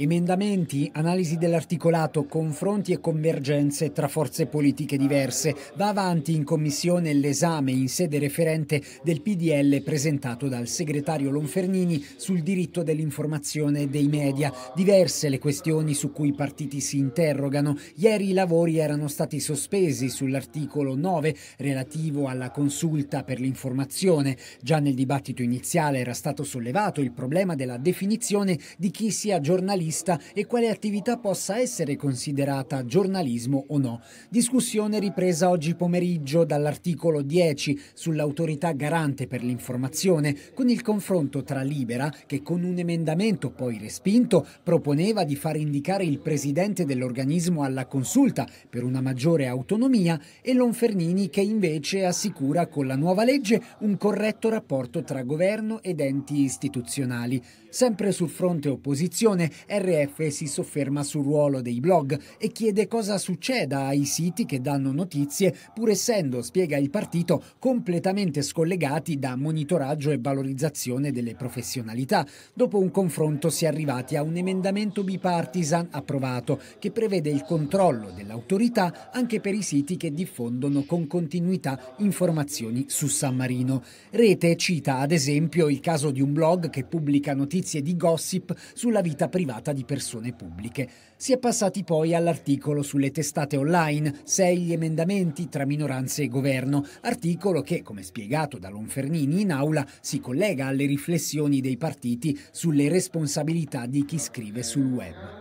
Emendamenti, analisi dell'articolato, confronti e convergenze tra forze politiche diverse. Va avanti in commissione l'esame in sede referente del PDL presentato dal segretario Lonfernini sul diritto dell'informazione dei media. Diverse le questioni su cui i partiti si interrogano. Ieri i lavori erano stati sospesi sull'articolo 9 relativo alla consulta per l'informazione. Già nel dibattito iniziale era stato sollevato il problema della definizione di chi sia giornalista giornalista e quale attività possa essere considerata giornalismo o no. Discussione ripresa oggi pomeriggio dall'articolo 10 sull'autorità garante per l'informazione, con il confronto tra Libera, che con un emendamento poi respinto proponeva di far indicare il presidente dell'organismo alla consulta per una maggiore autonomia, e Lonfernini che invece assicura con la nuova legge un corretto rapporto tra governo ed enti istituzionali. Sempre sul fronte opposizione era l'ARF si sofferma sul ruolo dei blog e chiede cosa succeda ai siti che danno notizie, pur essendo, spiega il partito, completamente scollegati da monitoraggio e valorizzazione delle professionalità. Dopo un confronto si è arrivati a un emendamento bipartisan approvato che prevede il controllo dell'autorità anche per i siti che diffondono con continuità informazioni su San Marino. Rete cita ad esempio il caso di un blog che pubblica notizie di gossip sulla vita privata tratta di persone pubbliche. Si è passati poi all'articolo sulle testate online, sei gli emendamenti tra minoranze e governo, articolo che, come spiegato da Lonfernini in aula, si collega alle riflessioni dei partiti sulle responsabilità di chi scrive sul web.